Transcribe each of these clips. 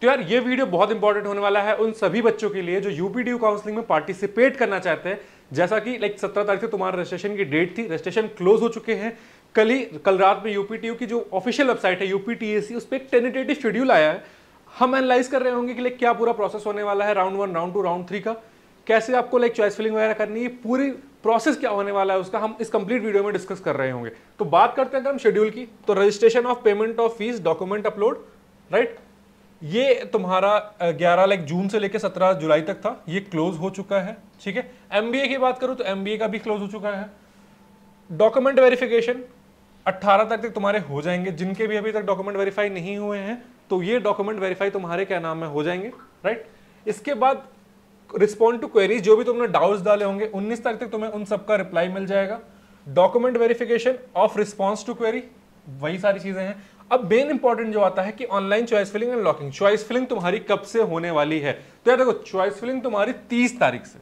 तो यार ये वीडियो बहुत इंपॉर्टेंट होने वाला है उन सभी बच्चों के लिए जो यूपीडीयू काउंसलिंग में पार्टिसिपेट करना चाहते हैं जैसा कि लाइक सत्रह तारीख से तुम्हारा रजिस्ट्रेशन की डेट थी रजिस्ट्रेशन क्लोज हो चुके हैं कल ही कल रात में यूपीटीयू की जो ऑफिशियल वेबसाइट है यूपीटीएससी उस पर एक टेनिटेटिव शेड्यूल आया है हम एनालाइज कर रहे होंगे कि लाइक क्या पूरा प्रोसेस होने वाला है round one round two round three का कैसे आपको लाइक चॉइस फिलिंग वगैरह करनी है पूरी प्रोसेस क्या होने वाला है उसका हम इस कंप्लीट वीडियो में डिस्कस कर रहे होंगे तो बात करते हैं अगर हम शेड्यूल की तो registration of payment of fees document upload right ये तुम्हारा 11 लाख जून से लेकर 17 जुलाई तक था ये क्लोज हो चुका है ठीक है एमबीए की बात करूं तो एमबीए का भी क्लोज हो चुका है डॉक्यूमेंट वेरिफिकेशन 18 तक तक तुम्हारे हो जाएंगे जिनके भी अभी तक डॉक्यूमेंट वेरीफाई नहीं हुए हैं तो ये डॉक्यूमेंट वेरीफाई तुम्हारे क्या नाम में हो जाएंगे राइट इसके बाद रिस्पॉन्ड टू क्वेरीज जो भी तुमने डाउट्स डाले होंगे 19 तक तक तुम्हें उन सबका रिप्लाई मिल जाएगा document verification of response to query वही सारी चीज़ें हैं अब मेन इंपॉर्टेंट जो आता है कि online choice filling and locking choice filling तुम्हारी कब से होने वाली है तो यार देखो चॉइस फिलिंग तुम्हारी तीस तारीख से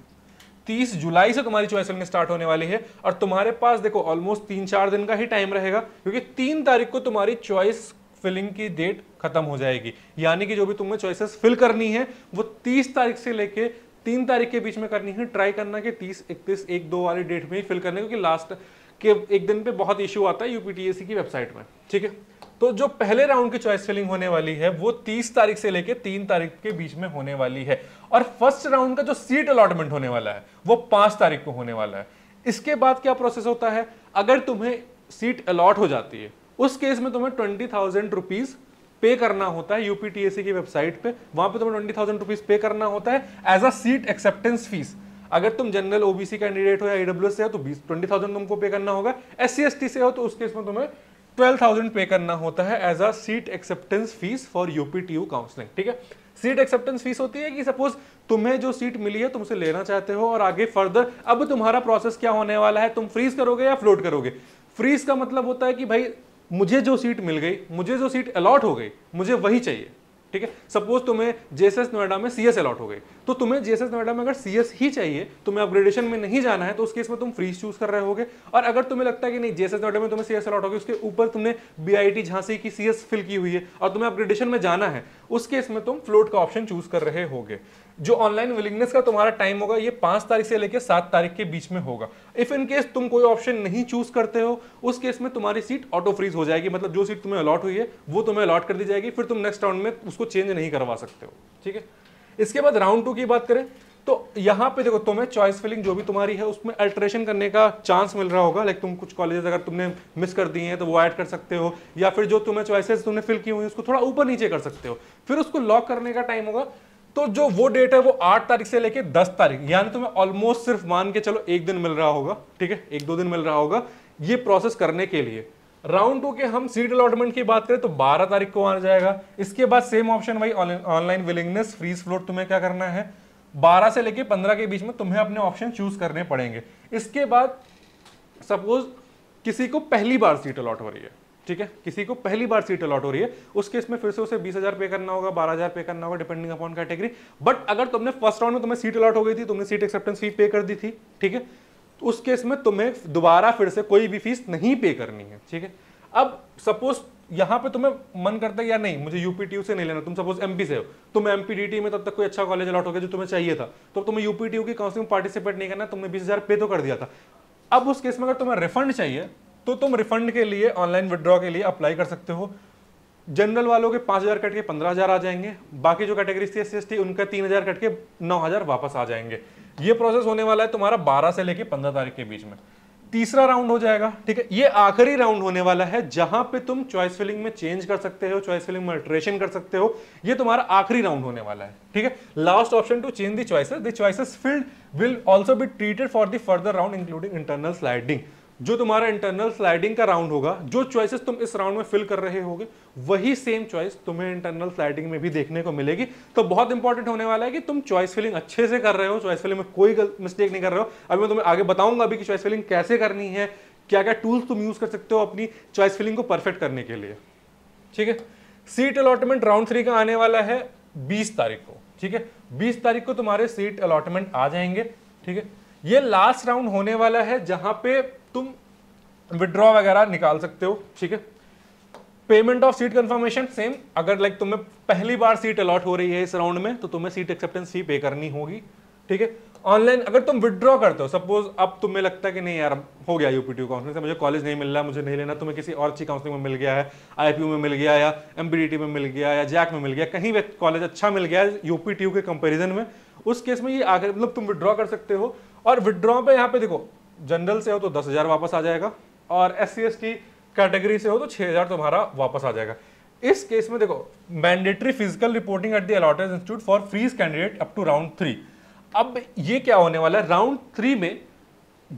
तीस जुलाई से तुम्हारी चॉइस फिलिंग स्टार्ट होने वाली है और तुम्हारे पास देखो ऑलमोस्ट तीन चार दिन का ही टाइम रहेगा क्योंकि तीन तारीख को तुम्हारी चॉइस फिलिंग की डेट खत्म हो जाएगी यानी कि जो भी तुम्हें चॉइसेस फिल करनी है वो तीस तारीख से लेके तीन तारीख के बीच में करनी है ट्राई करना कि तीस इकतीस एक दो वाली डेट में ही फिल करने क्योंकि लास्ट कि एक दिन पे बहुत इशू आता है यूपीटीएससी की वेबसाइट में ठीक है तो जो पहले राउंड की चॉइस फिलिंग होने वाली है वो 30 तारीख से लेकर 3 तारीख के बीच में होने वाली है और फर्स्ट राउंड का जो सीट अलॉटमेंट होने वाला है वो 5 तारीख को होने वाला है इसके बाद क्या प्रोसेस होता है अगर तुम्हें सीट अलॉट हो जाती है उस केस में तुम्हें ट्वेंटी थाउजेंड रुपीज पे करना होता है यूपीटीएससी की वेबसाइट पे वहां पे तुम्हें ट्वेंटी थाउजेंड रुपीज पे करना होता है as a seat acceptance fee अगर तुम जनरल ओबीसी कैंडिडेट हो या ईडब्ल्यू से हो तो बीस ट्वेंटी थाउजेंड तुमको पे करना होगा एस सी से हो तो उस केस में तुम्हें ट्वेल्व थाउजेंड पे करना होता है as a seat acceptance fee for UP T U counselling ठीक है सीट एक्सेप्टेंस फीस होती है कि सपोज तुम्हें जो सीट मिली है तुम उसे लेना चाहते हो और आगे फर्दर अब तुम्हारा प्रोसेस क्या होने वाला है तुम फ्रीज करोगे या फ्लोट करोगे फ्रीज का मतलब होता है कि भाई मुझे जो सीट मिल गई मुझे जो सीट अलॉट हो गई मुझे वही चाहिए ठीक है सपोज तुम्हें जेएसएस नोएडा में सीएस अलॉट हो गए तो तुम्हें जेएसएस नोएडा में अगर सीएस ही चाहिए तुम्हें अपग्रेडेशन में नहीं जाना है तो उस केस में तुम फ्रीज चूज कर रहे होगे और अगर तुम्हें लगता है कि नहीं जेएसएस नोएडा में तुम्हें सीएस अलॉट हो गए उसके ऊपर तुमने बीआईटी झांसी की सीएस फिल की हुई है और तुम्हें अपग्रेडेशन में जाना है उस केस में तुम फ्लोट का ऑप्शन चूज कर रहे होगे जो ऑनलाइन विलिंगनेस का तुम्हारा टाइम होगा ये पांच तारीख से लेकर सात तारीख के बीच में होगा इफ इन केस तुम कोई ऑप्शन नहीं चूज करते हो उस केस में तुम्हारी सीट ऑटो फ्रीज हो जाएगी मतलब जो सीट तुम्हें अलॉट हुई है वो तुम्हें अलॉट कर दी जाएगी फिर तुम नेक्स्ट राउंड में उसको चेंज नहीं करवा सकते हो ठीक है इसके बाद राउंड टू की बात करें तो यहाँ पे देखो तुम्हें चॉइस फिलिंग जो भी तुम्हारी है उसमें अल्ट्रेशन करने का चांस मिल रहा होगा लाइक तुम कुछ कॉलेजेस अगर तुमने मिस कर दिए हैं तो वो ऐड कर सकते हो या फिर जो तुम्हें चॉइसेस तुमने फिल की हुई है उसको थोड़ा ऊपर नीचे कर सकते हो फिर उसको लॉक करने का टाइम होगा तो जो वो डेट है वो आठ तारीख से लेके दस तारीख यानी तुम्हें ऑलमोस्ट सिर्फ मान के चलो एक दिन मिल रहा होगा ठीक है एक दो दिन मिल रहा होगा ये प्रोसेस करने के लिए राउंड टू के हम सीट अलॉटमेंट की बात करें तो 12 तारीख को आ जाएगा इसके बाद सेम ऑप्शन वही ऑनलाइन विलिंगनेस फ्रीज फ्लोट तुम्हें क्या करना है बारह से लेके पंद्रह के बीच में तुम्हें अपने ऑप्शन चूज करने पड़ेंगे इसके बाद सपोज किसी को पहली बार सीट अलॉट हो रही है ठीक है किसी को पहली बार सीट अलॉट हो रही है उस केस में फिर से उसे बीस हजार पे करना होगा बारह हजार पे करना होगा डिपेंडिंग अपॉन कैटेगरी बट अगर तुमने फर्स्ट राउंड में तुम्हें सीट अलॉट हो गई थी तुमने सीट एक्सेप्टेंस फी पे कर दी थी ठीक है तो उस केस में तुम्हें दोबारा फिर से कोई भी फीस नहीं पे करनी है ठीक है अब सपोज यहां पर तुम्हें मन करता है या नहीं मुझे यूपीटीयू से नहीं लेना तुम सपोज एमपी से हो तुम तो एमपीडीटी में तब तक कोई अच्छा कॉलेज अलॉट हो गया जो तुम्हें चाहिए था तो तुम्हें यूपीटीयू की काउंसिलिंग पार्टिसिपेट नहीं करना तुमने बीस हजार पे तो कर दिया था अब उस केस में अगर तुम्हें रिफंड चाहिए तो तुम रिफंड के लिए ऑनलाइन विदड्रॉ के लिए अप्लाई कर सकते हो जनरल वालों के पाँच हज़ार कट के पंद्रह हज़ार आ जाएंगे बाकी जो कैटेगरी थी एस सी उनका तीन हज़ार कट के नौ हज़ार वापस आ जाएंगे ये प्रोसेस होने वाला है तुम्हारा बारह से लेकर पंद्रह तारीख के बीच में तीसरा राउंड हो जाएगा ठीक है ये आखिरी राउंड होने वाला है जहां पे तुम चॉइस फिलिंग में चेंज कर सकते हो चॉइस फिलिंग में अल्ट्रेशन कर सकते हो ये तुम्हारा आखिरी राउंड होने वाला है ठीक है last option to change the choices the choices filled will also be treated for the further round including internal sliding जो तुम्हारा इंटरनल स्लाइडिंग का राउंड होगा जो चॉइसेस तुम इस राउंड में फिल कर रहे होगे वही सेम चॉइस तुम्हें इंटरनल स्लाइडिंग में भी देखने को मिलेगी तो बहुत इंपॉर्टेंट होने वाला है कि तुम चॉइस फिलिंग अच्छे से कर रहे हो चॉइस फिलिंग में कोई मिस्टेक नहीं कर रहे हो अभी मैं तुम्हें आगे बताऊंगा अभी कि चॉइस फिलिंग कैसे करनी है क्या क्या टूल्स तुम यूज कर सकते हो अपनी चॉइस फिलिंग को परफेक्ट करने के लिए ठीक है सीट अलॉटमेंट राउंड थ्री का आने वाला है बीस तारीख को ठीक है बीस तारीख को तुम्हारे सीट अलॉटमेंट आ जाएंगे ठीक है ये लास्ट राउंड होने वाला है जहां पे तुम विड्रॉ वगैरह निकाल सकते हो ठीक है payment of seat confirmation same अगर लाइक तुम्हें पहली बार सीट अलॉट हो रही है इस राउंड में तो तुम्हें सीट एक्सेप्टेंस फी पे करनी होगी ठीक है ऑनलाइन अगर तुम विड्रॉ करते हो सपोज अब तुम्हें लगता है कि नहीं यार हो गया यूपीटी काउंसलिंग से मुझे कॉलेज नहीं मिल रहा मुझे नहीं लेना तुम्हें किसी और अच्छी काउंसलिंग में मिल गया है आईपीयू में मिल गया या एम में मिल गया या जैक में मिल गया कहीं कॉलेज अच्छा मिल गया है यूपीटी के कंपेरिजन में उस केस में ये आगे मतलब तुम विड्रॉ कर सकते हो और विड्रॉ पे यहाँ पे देखो जनरल से हो तो दस हज़ार वापस आ जाएगा और S C S T category से हो तो छह हज़ार तुम्हारा वापस आ जाएगा इस केस में देखो mandatory physical reporting at the allotted institute for freeze candidate up to round three अब ये क्या होने वाला है राउंड थ्री में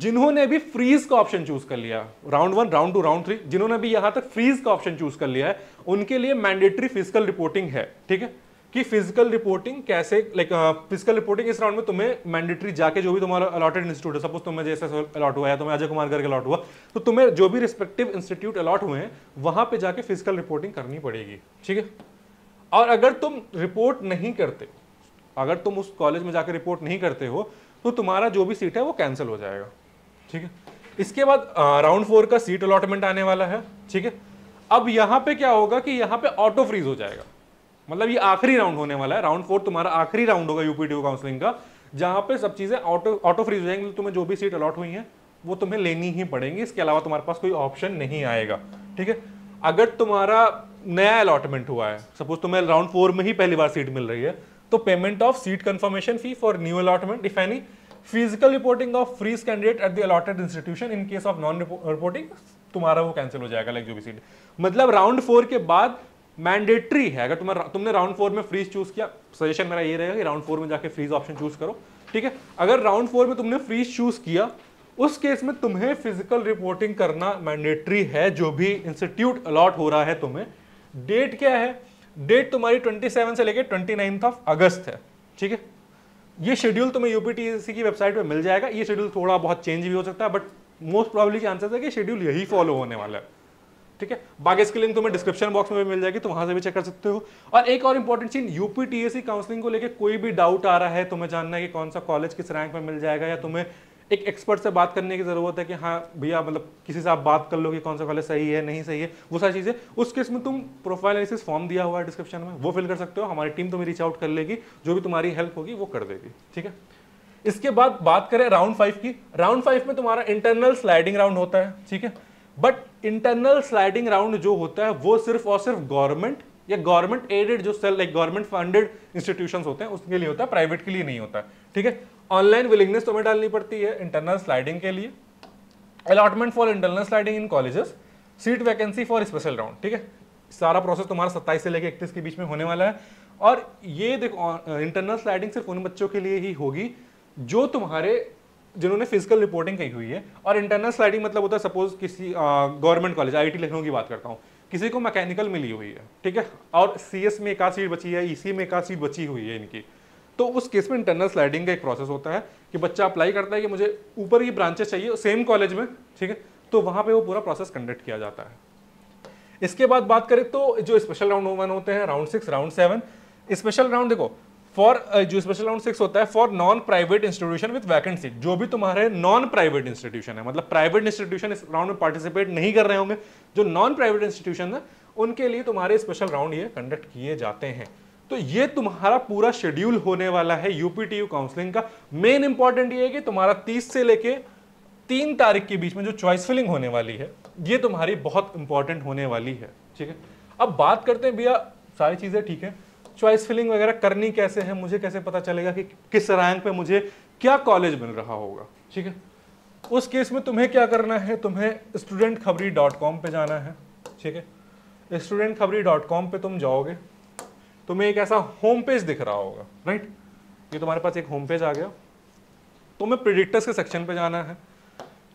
जिन्होंने भी फ्रीज का ऑप्शन चूज कर लिया round one round two round three जिन्होंने भी यहां तक फ्रीज का ऑप्शन चूज कर लिया है उनके लिए मैंडेटरी फिजिकल रिपोर्टिंग है ठीक है कि फिजिकल रिपोर्टिंग कैसे लाइक फिजिकल रिपोर्टिंग इस राउंड में तुम्हें मैंडेटरी जाके जो भी तुम्हारा अलॉटेड इंस्टीट्यूट है सपोज तुम्हें जैसे अलॉट हुआ है तुम्हें अजय कुमार करके अलॉट हुआ तो तुम्हें जो भी रिस्पेक्टिव इंस्टीट्यूट अलॉट हुए हैं वहां पर जाके फिजिकल रिपोर्टिंग करनी पड़ेगी ठीक है और अगर तुम रिपोर्ट नहीं करते अगर तुम उस कॉलेज में जाकर रिपोर्ट नहीं करते हो तो तुम्हारा जो भी सीट है वो कैंसिल हो जाएगा ठीक है इसके बाद राउंड uh, फोर का सीट अलॉटमेंट आने वाला है ठीक है अब यहाँ पे क्या होगा कि यहाँ पे ऑटो फ्रीज हो जाएगा मतलब ये आखिरी राउंड होने वाला है राउंड फोर तुम्हारा आखिरी राउंड होगा यूपीटी काउंसलिंग का जहां पे सब चीज़ें ऑटो ऑटो फ्रीज हो जाएंगी तुम्हें जो भी सीट अलॉट हुई है वो तुम्हें लेनी ही पड़ेंगी इसके अलावा तुम्हारे पास कोई ऑप्शन नहीं आएगा ठीक है अगर तुम्हारा नया अलॉटमेंट हुआ है सपोज तुम्हें राउंड फोर में ही पहली बार सीट मिल रही है तो payment of seat confirmation fee for new allotment if any physical reporting of freeze candidate at the allotted institution in case of non reporting तुम्हारा वो कैंसिल हो जाएगा लाइक जो भी सीट मतलब राउंड फोर के बाद मैंडेटरी है अगर तुम्हारा तुमने राउंड फोर में फ्रीज चूज किया सजेशन मेरा ये रहेगा कि राउंड फोर में जाके फ्रीज ऑप्शन चूज करो ठीक है अगर राउंड फोर में तुमने फ्रीज चूज किया उस केस में तुम्हें फिजिकल रिपोर्टिंग करना मैंडेटरी है जो भी इंस्टीट्यूट अलॉट हो रहा है तुम्हें डेट क्या है डेट तुम्हारी 27 से लेकर नाइन्थ ऑफ अगस्त है ठीक है ये शेड्यूल तुम्हें यूपीटीसी की वेबसाइट पे मिल जाएगा ये शेड्यूल थोड़ा बहुत चेंज भी हो सकता है बट मोस्ट प्रॉब्ली चांसेस है कि शेड्यूल यही फॉलो होने वाला है ठीक है बाकी इसकी लिंक तुम्हें डिस्क्रिप्शन बॉक्स में भी मिल जाएगी तो वहां से भी चेक कर सकते हो और एक और इंपॉर्टेंट चीज यूपीटीएससी काउंसलिंग को लेकर कोई भी डाउट आ रहा है तुम्हें जानना है कि कौन सा कॉलेज किस रैंक में मिल जाएगा या तुम्हें एक एक्सपर्ट से बात करने की ज़रूरत है कि हाँ भैया मतलब किसी से आप बात कर लो कि कौन सा कॉलेज सही है नहीं सही है वो सारी चीज़ें उस केस में तुम प्रोफाइल एनालिसिस फॉर्म दिया हुआ है डिस्क्रिप्शन में वो फिल कर सकते हो हमारी टीम तुम्हें रीच आउट कर लेगी जो भी तुम्हारी हेल्प होगी वो कर देगी ठीक है इसके बाद बात करें राउंड फाइव की राउंड फाइव में तुम्हारा इंटरनल स्लाइडिंग राउंड होता है ठीक है बट इंटरनल स्लाइडिंग राउंड जो होता है वो सिर्फ और सिर्फ गवर्नमेंट या गवर्नमेंट एडेड जो सेल लाइक गवर्नमेंट फंडेड इंस्टीट्यूशन होते हैं उसके लिए होता है प्राइवेट के लिए नहीं होता ठीक है ऑनलाइन विलिंगनेस तो हमें डालनी पड़ती है इंटरनल स्लाइडिंग के लिए allotment for internal sliding in colleges seat vacancy for special round ठीक है सारा प्रोसेस तुम्हारा सत्ताईस से लेकर इकतीस के बीच में होने वाला है और ये देखो इंटरनल uh, स्लाइडिंग सिर्फ उन बच्चों के लिए ही होगी जो तुम्हारे जिन्होंने फिजिकल रिपोर्टिंग की हुई है और इंटरनल स्लाइडिंग मतलब होता है सपोज किसी गवर्नमेंट कॉलेज आई लखनऊ की बात करता हूँ किसी को मैकेनिकल मिली हुई है ठीक है और सी में एक सीट बची है ई e में एक सीट बची हुई है इनकी तो उस केस में इंटरनल स्लाइडिंग का एक प्रोसेस होता है कि बच्चा अप्लाई करता है कि मुझे ऊपर की ब्रांचेस चाहिए सेम कॉलेज में ठीक है तो वहां पे वो पूरा प्रोसेस कंडक्ट किया जाता है इसके बाद बात करें तो जो स्पेशल राउंड वन होते हैं round six round seven special round देखो फॉर uh, जो स्पेशल अलाउंस सिक्स होता है for non private institution with vacancy जो भी तुम्हारे नॉन प्राइवेट इंस्टीट्यूशन है मतलब प्राइवेट इंस्टीट्यूशन इस राउंड में पार्टिसिपेट नहीं कर रहे होंगे जो नॉन प्राइवेट इंस्टीट्यूशन है उनके लिए तुम्हारे स्पेशल राउंड ये कंडक्ट किए जाते हैं तो ये तुम्हारा पूरा शेड्यूल होने वाला है यूपीटीयू काउंसलिंग का मेन इंपॉर्टेंट ये है कि तुम्हारा तीस से लेके तीन तारीख के बीच में जो चॉइस फिलिंग होने वाली है ये तुम्हारी बहुत इंपॉर्टेंट होने वाली है ठीक है अब बात करते हैं भैया सारी चीज़ें ठीक है थीके? चॉइस फिलिंग वगैरह करनी कैसे है मुझे कैसे पता चलेगा कि किस रैंक पे मुझे क्या कॉलेज मिल रहा होगा ठीक है उस केस में तुम्हें क्या करना है तुम्हें स्टूडेंट खबरी डॉट कॉम पर जाना है ठीक है स्टूडेंट खबरी डॉट कॉम पर तुम जाओगे तुम्हें एक ऐसा होम पेज दिख रहा होगा राइट ये तुम्हारे पास एक होम पेज आ गया तुम्हें प्रिडिक्टर्स के सेक्शन पे जाना है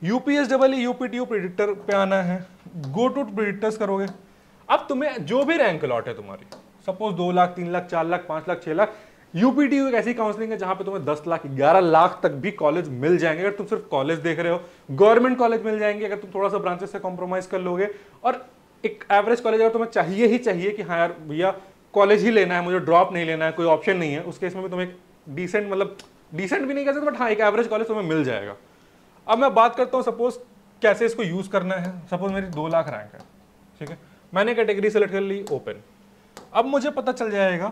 यूपीएस डबल ई प्रिडिक्टर पे आना है गो टू प्रिडिक्टर्स करोगे अब तुम्हें जो भी रैंक लॉट है तुम्हारी सपोज दो लाख तीन लाख चार लाख पांच लाख छह लाख यूपीटी एक ऐसी काउंसलिंग है जहां पे तुम्हें दस लाख ग्यारह लाख तक भी कॉलेज मिल जाएंगे अगर तुम सिर्फ कॉलेज देख रहे हो गवर्नमेंट कॉलेज मिल जाएंगे अगर तुम थोड़ा सा ब्रांचेस से कॉम्प्रोमाइज कर लोगे और एक एवरेज कॉलेज अगर तुम्हें चाहिए ही चाहिए कि हाँ यार भैया कॉलेज ही लेना है मुझे ड्रॉप नहीं लेना है कोई ऑप्शन नहीं है उस केस में भी तुम्हें डिसेंट मतलब डिसेंट भी नहीं कह सकते बट हाँ एक एवरेज कॉलेज तुम्हें मिल जाएगा अब मैं बात करता हूँ सपोज कैसे इसको यूज़ करना है सपोज मेरी दो लाख रैंक है ठीक है मैंने कैटेगरी सेलेक्ट कर ली ओपन अब मुझे पता चल जाएगा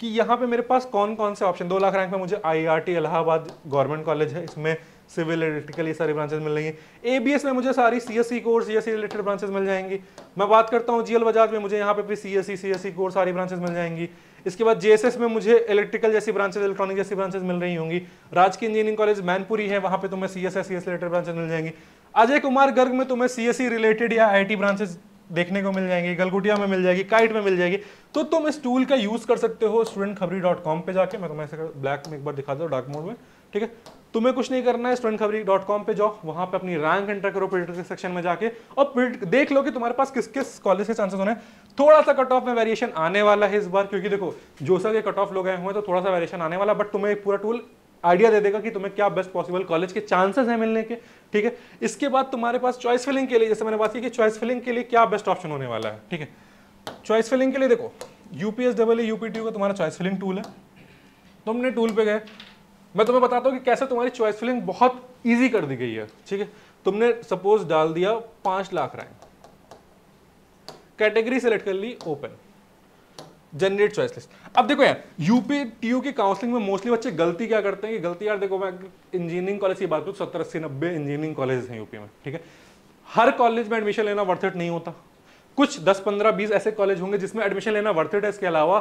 कि यहाँ पे मेरे पास कौन कौन से ऑप्शन दो लाख रैंक में मुझे IRT e Allahabad government college है इसमें सिविल इलेक्ट्रिकल ये सारी ब्रांचेस मिल रही हैं एबीएस में मुझे सारी CSC course CSC related branches मिल जाएंगी मैं बात करता हूँ जीएल बजाज में मुझे यहाँ पे भी सीएससी सीएससी कोर्स सारी ब्रांचेस मिल जाएंगी इसके बाद जेएसएस में मुझे इलेक्ट्रिकल जैसी ब्रांचेज इलेक्ट्रॉनिक जैसी ब्रांचेज मिल रही होंगी राजकीय इंजीनियरिंग कॉलेज मैनपुरी है वहाँ पे तुम्हें सी एस रिलेटेड ब्रांचेज मिल जाएंगी अजय कुमार गर्ग में तुम्हें सी रिलेटेड या आई ब्रांचेज देखने को मिल जाएंगी गलगुटिया में मिल जाएगी काइट में मिल जाएगी तो तुम इस टूल का यूज़ कर सकते हो स्टूडेंट खबरी डॉट कॉम पर जाके मैं तुम्हें ब्लैक में एक बार दिखा दो डार्क मोड में ठीक है तुम्हें कुछ नहीं करना है स्टूडेंट खबरी डॉट कॉम पर जाओ वहां पर अपनी रैंक एंटर करो पोलिटिकल सेक्शन में जाके और देख लो कि तुम्हारे पास किस किस कॉलेज के चांसेस होने थोड़ा सा कट ऑफ में वेरिएशन आने वाला है इस बार क्योंकि देखो जोसा के कट ऑफ लोग आए हुए तो थोड़ा सा वेरिएशन आने वाला बट तुम्हें पूरा टूल आइडिया दे देगा कि तुम्हें क्या बेस्ट पॉसिबल कॉलेज के चांसेस हैं मिलने के ठीक है इसके बाद तुम्हारे पास चॉइस फिलिंग के लिए जैसे मैंने बात की कि चॉइस फिलिंग के लिए क्या बेस्ट ऑप्शन होने वाला है ठीक है चॉइस फिलिंग के लिए देखो यूपीएस डबल यूपीटी का तुम्हारा चॉइस फिलिंग टूल है तुमने टूल पे गए मैं तुम्हें बताता हूँ कि कैसे तुम्हारी चॉइस फिलिंग बहुत ईजी कर दी गई है ठीक है तुमने सपोज डाल दिया पांच लाख रैंक कैटेगरी सेलेक्ट कर ली ओपन जनरेट चॉइस लिस्ट अब देखो यार यूपी टी यू की काउंसलिंग में मोस्टली बच्चे गलती क्या करते हैं कि गलती यार देखो मैं इंजीनियरिंग कॉलेज की बात करूँ सत्तर अस्सी नब्बे इंजीनियरिंग कॉलेज हैं यूपी में ठीक है हर कॉलेज में एडमिशन लेना वर्थ इट नहीं होता कुछ दस पंद्रह बीस ऐसे कॉलेज होंगे जिसमें एडमिशन लेना वर्थ इट है इसके अलावा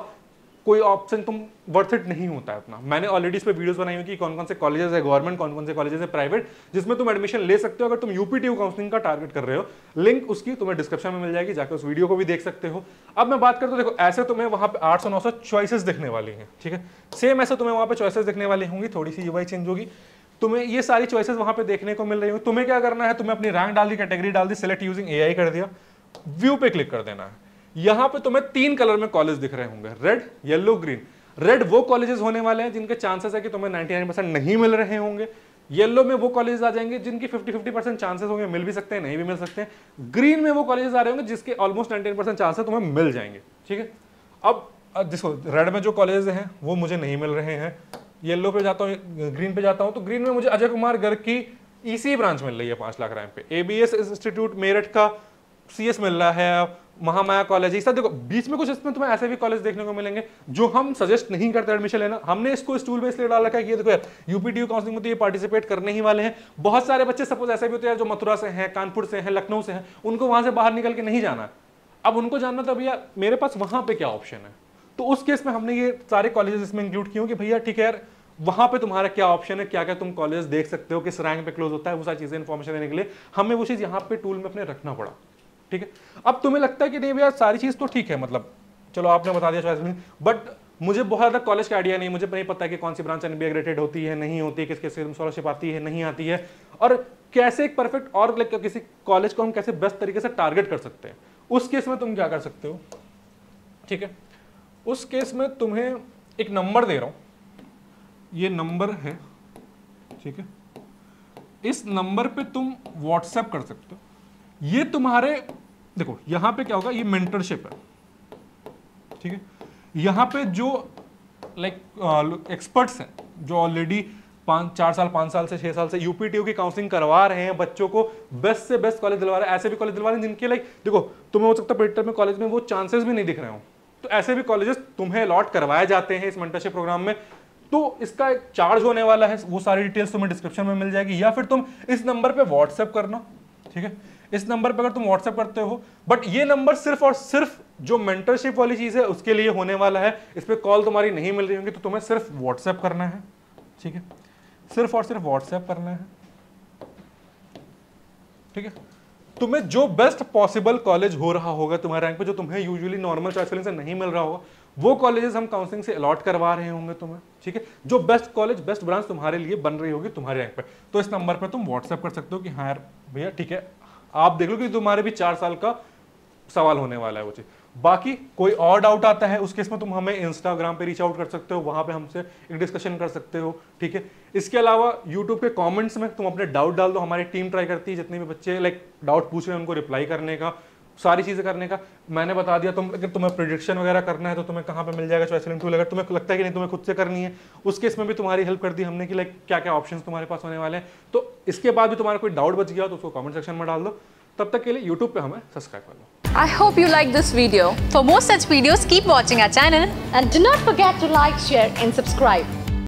कोई ऑप्शन तुम वर्थ इट नहीं होता है अपना मैंने ऑलरेडी इस पर वीडियोस बनाई हुई कि कौन कौन से कॉलेजेस है गवर्नमेंट कौन कौन से कॉलेजेस है प्राइवेट जिसमें तुम एडमिशन ले सकते हो अगर तुम टी काउंसलिंग का टारगेट कर रहे हो लिंक उसकी तुम्हें डिस्क्रिप्शन में मिल जाएगी जाकर उस वीडियो को भी देख सकते हो अब मैं बात करता देखो ऐसे तुम्हें वहाँ पर आठ सौ नौ सौ चॉइसेस दिखने वाली हैं ठीक है सेम ऐसे तुम्हें वहाँ पर चॉइसेस दिखने वाली होंगी थोड़ी सी यू चेंज होगी तुम्हें ये सारी चॉइसेस वहाँ पे देखने को मिल रही होंगी तुम्हें क्या करना है तुम्हें अपनी रैंक डाल दी कैटेगरी डाल दी सिलेक्ट यूजिंग ए कर दिया व्यू पे क्लिक कर देना है यहां पे तुम्हें तो तीन कलर में कॉलेज दिख रहे होंगे रेड येलो ग्रीन रेड वो कॉलेजेस होने वाले हैं जिनके चांसेस है कि तुम्हें 99 परसेंट नहीं मिल रहे होंगे येलो में वो कॉलेजेस आ जाएंगे जिनकी 50 50 परसेंट चांसेस होंगे मिल भी सकते हैं नहीं भी मिल सकते हैं ग्रीन में वो कॉलेजेस आ रहे होंगे जिसके ऑलमोस्ट नाइनटीन परसेंट चांसेस तुम्हें मिल जाएंगे ठीक है अब देखो रेड में जो कॉलेज हैं वो मुझे नहीं मिल रहे हैं येलो पे जाता हूँ ग्रीन पे जाता हूँ तो ग्रीन में मुझे अजय कुमार गर्ग की ईसी e ब्रांच e मिल रही है पांच लाख रैम पे एबीएस इंस्टीट्यूट मेरठ का सी एस मिल रहा है महामाया कॉलेज है देखो बीच में कुछ इसमें तुम्हें ऐसे भी कॉलेज देखने को मिलेंगे जो हम सजेस्ट नहीं करते एडमिशन लेना हमने इसको स्टूल इस इसलिए डाल रखा है कि ये देखो यार यूपीटी काउंसिलिंग में तो ये पार्टिसिपेट करने ही वाले हैं बहुत सारे बच्चे सपोज ऐसे भी होते हैं जो मथुरा से हैं कानपुर से हैं लखनऊ से हैं उनको वहां से बाहर निकल के नहीं जाना अब उनको जानना था तो भैया मेरे पास वहां पर क्या ऑप्शन है तो उस केस में हमने ये सारे कॉलेज इसमें इंक्लूड किए कि भैया ठीक है यार वहां पे तुम्हारा क्या ऑप्शन है क्या क्या तुम कॉलेज देख सकते हो किस रैंक पे क्लोज होता है वो सारी चीजें इन्फॉर्मेशन देने के लिए हमें वो चीज यहाँ पे टूल में अपने रखना पड़ा ठीक है अब तुम्हें लगता है कि नहीं भैया सारी चीज़ तो ठीक है मतलब चलो आपने बता दिया चॉइस बट मुझे बहुत ज़्यादा कॉलेज का आइडिया नहीं मुझे नहीं पता है कि कौन सी ब्रांच एन ग्रेडेड होती है नहीं होती किस किस स्कॉलरशिप आती है नहीं आती है और कैसे एक परफेक्ट और लाइक किसी कॉलेज को हम कैसे बेस्ट तरीके से टारगेट कर सकते हैं उस केस में तुम क्या कर सकते हो ठीक है उस केस में तुम्हें एक नंबर दे रहा हूं ये नंबर है ठीक है इस नंबर पे तुम व्हाट्सएप कर सकते हो ये तुम्हारे देखो यहां पे क्या होगा ये मेंटरशिप है ठीक है यहाँ पे जो लाइक एक्सपर्ट्स हैं जो ऑलरेडी पांच चार साल पांच साल से छह साल से यूपीटीओ की काउंसलिंग करवा रहे हैं बच्चों को बेस्ट से बेस्ट कॉलेज दिलवा रहे हैं ऐसे भी कॉलेज दिलवा रहे हैं जिनके लाइक देखो तुम्हें हो सकता है में कॉलेज में वो चांसेस भी नहीं दिख रहे हो तो ऐसे भी कॉलेजेस तुम्हें अलॉट करवाए जाते हैं इस मेंटरशिप प्रोग्राम में तो इसका एक चार्ज होने वाला है वो सारी डिटेल्स तुम्हें डिस्क्रिप्शन में मिल जाएगी या फिर तुम इस नंबर पर व्हाट्सएप करना ठीक है इस नंबर पर अगर तुम व्हाट्सएप करते हो बट ये नंबर सिर्फ और सिर्फ जो मेंटरशिप वाली चीज़ है उसके लिए होने वाला है इस पर कॉल तुम्हारी नहीं मिल रही होंगी तो तुम्हें सिर्फ व्हाट्सएप करना है ठीक है सिर्फ और सिर्फ व्हाट्सएप करना है ठीक है तुम्हें जो बेस्ट पॉसिबल कॉलेज हो रहा होगा तुम्हारे रैंक पे जो तुम्हें यूजुअली नॉर्मल चॉइस कॉलिंग से नहीं मिल रहा होगा वो कॉलेजेस हम काउंसलिंग से अलॉट करवा रहे होंगे तुम्हें ठीक है जो बेस्ट कॉलेज बेस्ट ब्रांच तुम्हारे लिए बन रही होगी तुम्हारे रैंक पर तो इस नंबर पर तुम व्हाट्सएप कर सकते हो कि हाँ यार भैया ठीक है आप देख लो कि तुम्हारे भी चार साल का सवाल होने वाला है वो चीज बाकी कोई और डाउट आता है उस केस में तुम हमें इंस्टाग्राम पे रीच आउट कर सकते हो वहां पे हमसे एक डिस्कशन कर सकते हो ठीक है इसके अलावा यूट्यूब के कमेंट्स में तुम अपने डाउट डाल दो हमारी टीम ट्राई करती है जितने भी बच्चे लाइक डाउट पूछ रहे हैं उनको रिप्लाई करने का सारी चीज़ें करने का मैंने बता दिया तुम अगर तुम्हें प्रोडिक्शन वगैरह करना है तो तुम्हें कहाँ पे मिल जाएगा चॉइस टूल अगर तुम्हें लगता है कि नहीं तुम्हें खुद से करनी है उस केस में भी तुम्हारी हेल्प कर दी हमने कि लाइक क्या क्या ऑप्शन तुम्हारे पास होने वाले हैं तो इसके बाद भी तुम्हारा कोई डाउट बच गया तो उसको कॉमेंट सेक्शन में डाल दो तब तक के लिए यूट्यूब पर हमें सब्सक्राइब कर लो I hope you like this video. For more such videos, keep watching our channel and do not forget to like, share and subscribe.